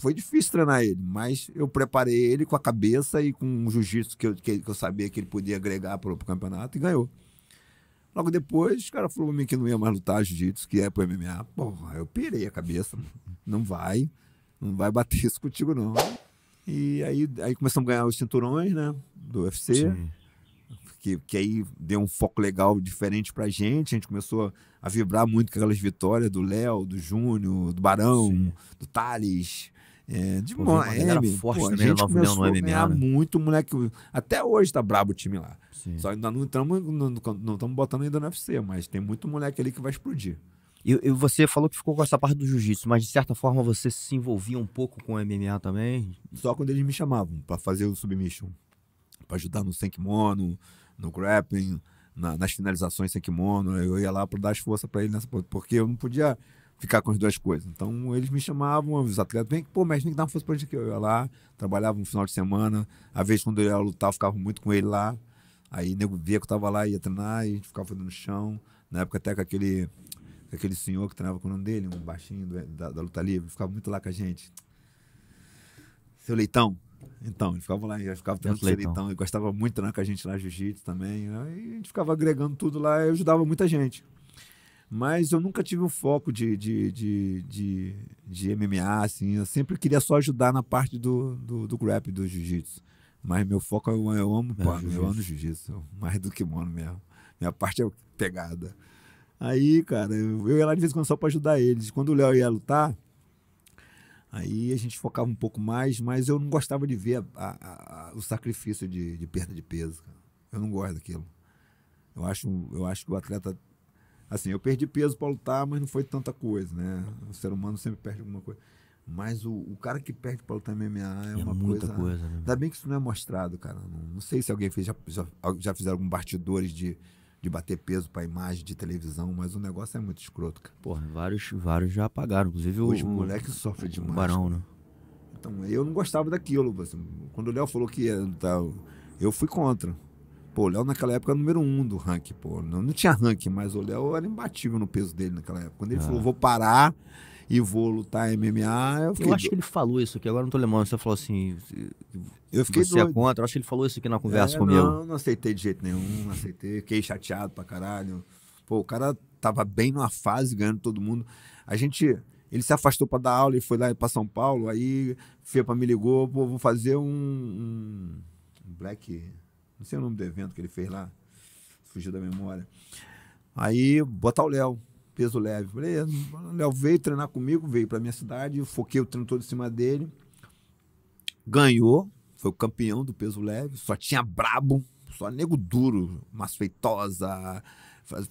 Foi difícil treinar ele, mas eu preparei ele com a cabeça e com o jiu-jitsu que eu, que, eu sabia que ele podia agregar para o campeonato e ganhou. Logo depois, o cara falou pra mim que não ia mais lutar jiu-jitsu, que é pro MMA. Porra, eu pirei a cabeça. Não vai, não vai bater isso contigo, não. E aí, aí começamos a ganhar os cinturões, né? Do UFC. Que, que aí deu um foco legal diferente pra gente. A gente começou a vibrar muito com aquelas vitórias do Léo, do Júnior, do Barão, Sim. do Thales. É, de Pô, era forte Pô, também a gente começou no MMA, ganhar né? muito, moleque. Até hoje tá brabo o time lá. Sim. Só ainda não estamos não, não botando ainda no UFC, mas tem muito moleque ali que vai explodir. E, e você falou que ficou com essa parte do jiu-jitsu, mas de certa forma você se envolvia um pouco com o MMA também? Só quando eles me chamavam para fazer o submission. para ajudar no Senkimono, no grappling, na, nas finalizações sem kimono. Eu ia lá para dar as forças para ele nessa. Porque eu não podia ficar com as duas coisas. Então eles me chamavam, os atletas, vem, pô, mestre, tem que dá uma força pra gente aqui. Eu ia lá, trabalhava um final de semana, às vezes quando eu ia lutar, eu ficava muito com ele lá. Aí nego via que eu tava lá, ia treinar, e a gente ficava fazendo chão. Na época até com aquele, com aquele senhor que treinava com é o nome dele, um baixinho do, da, da, luta livre, ficava muito lá com a gente. Seu Leitão. Então, ele ficava lá, já ficava treinando com Leitão. Ele gostava muito de treinar com a gente lá, jiu-jitsu também. Aí né? a gente ficava agregando tudo lá e ajudava muita gente. Mas eu nunca tive um foco de, de, de, de, de MMA, assim. Eu sempre queria só ajudar na parte do, do, do grappling, do jiu-jitsu. Mas meu foco, eu, é é é, eu amo, é, pô, eu amo jiu-jitsu. Mais do que mono mesmo. Minha parte é pegada. Aí, cara, eu, eu ia lá de vez em quando só pra ajudar eles. Quando o Léo ia lutar, Aí a gente focava um pouco mais, mas eu não gostava de ver a, a, a, o sacrifício de, de, perda de peso. Cara. Eu não gosto daquilo. Eu acho, eu acho que o atleta Assim, eu perdi peso para lutar, mas não foi tanta coisa, né? O ser humano sempre perde alguma coisa. Mas o, o cara que perde para lutar MMA é, é uma muita coisa. coisa né? Ainda bem que isso não é mostrado, cara. Não, não sei se alguém fez, já, já, já fizeram alguns bastidores de, de bater peso para imagem de televisão, mas o negócio é muito escroto, cara. Porra, vários, vários já apagaram. Inclusive o. Os moleques sofrem demais. O barão, né? Então, eu não gostava daquilo. Assim, quando o Léo falou que ia lutar, eu fui contra. Pô, o Léo naquela época era o número um do ranking, pô. Não, não tinha ranking, mas o Léo era imbatível no peso dele naquela época. Quando ele ah. falou, vou parar e vou lutar MMA, eu fiquei... Eu acho que ele falou isso aqui, agora não tô lembrando. Você falou assim... Eu fiquei Você é doido. é contra? Eu acho que ele falou isso aqui na conversa é, comigo. Não, não aceitei de jeito nenhum, não aceitei. Fiquei chateado pra caralho. Pô, o cara tava bem numa fase, ganhando todo mundo. A gente... Ele se afastou para dar aula e foi lá para São Paulo. Aí, Fepa me ligou, pô, vou fazer um, um Black não sei o nome do evento que ele fez lá. Fugiu da memória. Aí, botar o Léo, peso leve. Falei, o é, Léo veio treinar comigo, veio pra minha cidade, foquei o treino todo em cima dele. Ganhou, foi o campeão do peso leve, só tinha brabo, só nego duro, mas Feitosa,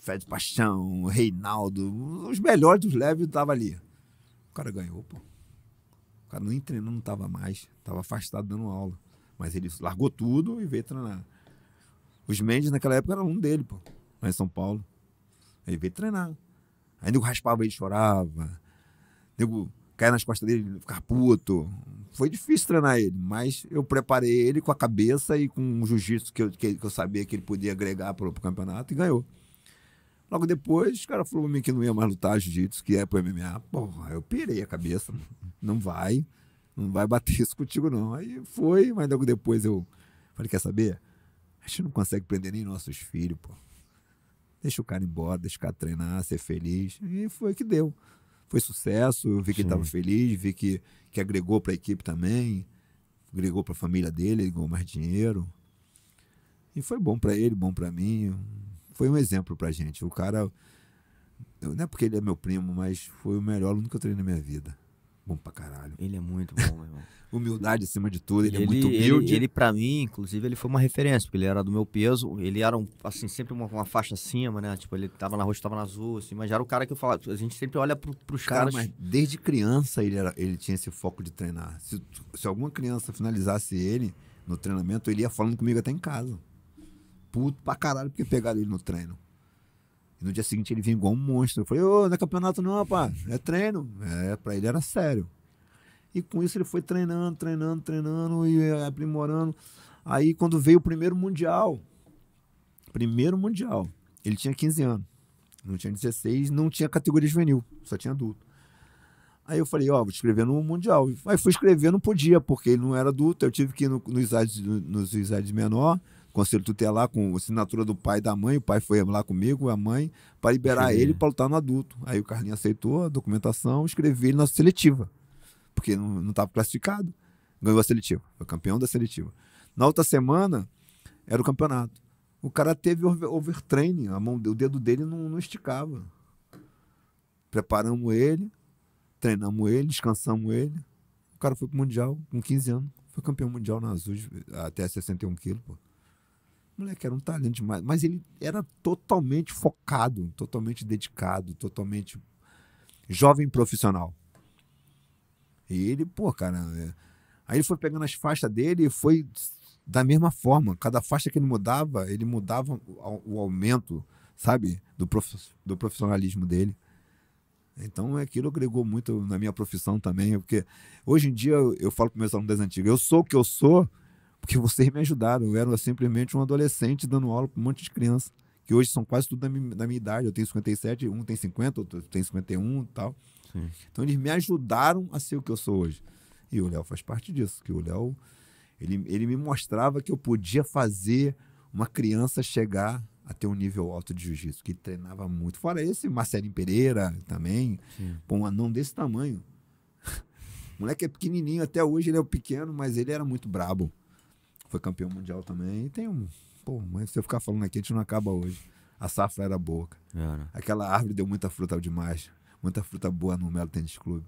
Fred Paixão, Reinaldo, os melhores dos leves estavam ali. O cara ganhou, pô. O cara nem treinando não estava mais, estava afastado dando aula. Mas ele largou tudo e veio treinar. Os Mendes naquela época era um dele, pô, lá em São Paulo. Aí veio treinar. Aí nego raspava ele, chorava. Nego caia nas costas dele, ficava puto. Foi difícil treinar ele, mas eu preparei ele com a cabeça e com o jiu-jitsu que eu, que, que, eu sabia que ele podia agregar pro, pro campeonato e ganhou. Logo depois, o cara falou pra mim que não ia mais lutar jiu-jitsu, que é pro MMA. Porra, eu pirei a cabeça. Não vai, não vai bater isso contigo não. Aí foi, mas logo depois eu falei, quer saber? gente não consegue prender nem nossos filhos, pô. Deixa o cara embora, deixa o cara treinar, ser feliz. E foi que deu. Foi sucesso, eu vi que Sim. ele estava feliz, vi que, que agregou para a equipe também, agregou para a família dele, ganhou mais dinheiro. E foi bom para ele, bom para mim. Foi um exemplo para gente. O cara, não é porque ele é meu primo, mas foi o melhor aluno que eu treinei na minha vida bom pra caralho. Ele é muito bom, meu irmão. Humildade acima de tudo, ele, é ele é muito humilde. Ele, ele para mim, inclusive, ele foi uma referência, porque ele era do meu peso, ele era, um, assim, sempre uma, uma, faixa acima, né? Tipo, ele tava na roxa, tava na azul, assim, mas era o cara que eu falava, a gente sempre olha pro, pros cara, caras... mas desde criança ele, era, ele tinha esse foco de treinar. Se, se alguma criança finalizasse ele no treinamento, ele ia falando comigo até em casa. Puto pra caralho, porque pegaram ele no treino. E no dia seguinte ele vinha igual um monstro. Eu falei, ô, não é campeonato não, rapaz, é treino. É, pra ele era sério. E com isso ele foi treinando, treinando, treinando e é, aprimorando. Aí quando veio o primeiro mundial, primeiro mundial, ele tinha 15 anos. Não tinha 16, não tinha categoria juvenil, só tinha adulto. Aí eu falei, ó, oh, vou escrever no Mundial. Aí fui escrever, não podia, porque ele não era adulto. Eu tive que ir no, nos, idades, nos idades menor conselho tutelar com assinatura do pai e da mãe. O pai foi lá comigo, a mãe, para liberar Sim. Uhum. ele para lutar no adulto. Aí o Carlinhos aceitou a documentação, escrevi ele na seletiva, porque não estava classificado. Ganhou a seletiva, foi campeão da seletiva. Na outra semana, era o campeonato. O cara teve overtraining, a mão, o dedo dele não, não esticava. Preparamos ele, treinamos ele, descansamos ele. O cara foi pro Mundial com 15 anos. Foi campeão mundial na Azul, até 61 quilos, pô moleque era um talento demais, mas ele era totalmente focado, totalmente dedicado, totalmente jovem profissional. E ele, pô, cara. É... Aí ele foi pegando as faixas dele e foi da mesma forma. Cada faixa que ele mudava, ele mudava o aumento, sabe? Do, prof... do profissionalismo dele. Então aquilo agregou muito na minha profissão também, porque hoje em dia eu, falo para meus alunos das antigas, eu sou o que eu sou porque vocês me ajudaram. Eu era simplesmente um adolescente dando aula para um monte de criança, que hoje são quase tudo da minha, da minha idade. Eu tenho 57, um tem 50, outro tem 51 e tal. Sim. Então eles me ajudaram a ser o que eu sou hoje. E o Léo faz parte disso, que o Léo ele, ele me mostrava que eu podia fazer uma criança chegar a ter um nível alto de jiu-jitsu, que treinava muito. Fora esse, Marcelinho Pereira também, Sim. um anão desse tamanho. O moleque é pequenininho, até hoje ele é o pequeno, mas ele era muito brabo. Foi campeão mundial também. E tem um. Pô, mas se eu ficar falando aqui, a gente não acaba hoje. A safra era boa. Cara. Aquela árvore deu muita fruta demais. Muita fruta boa no Melo Tênis Clube.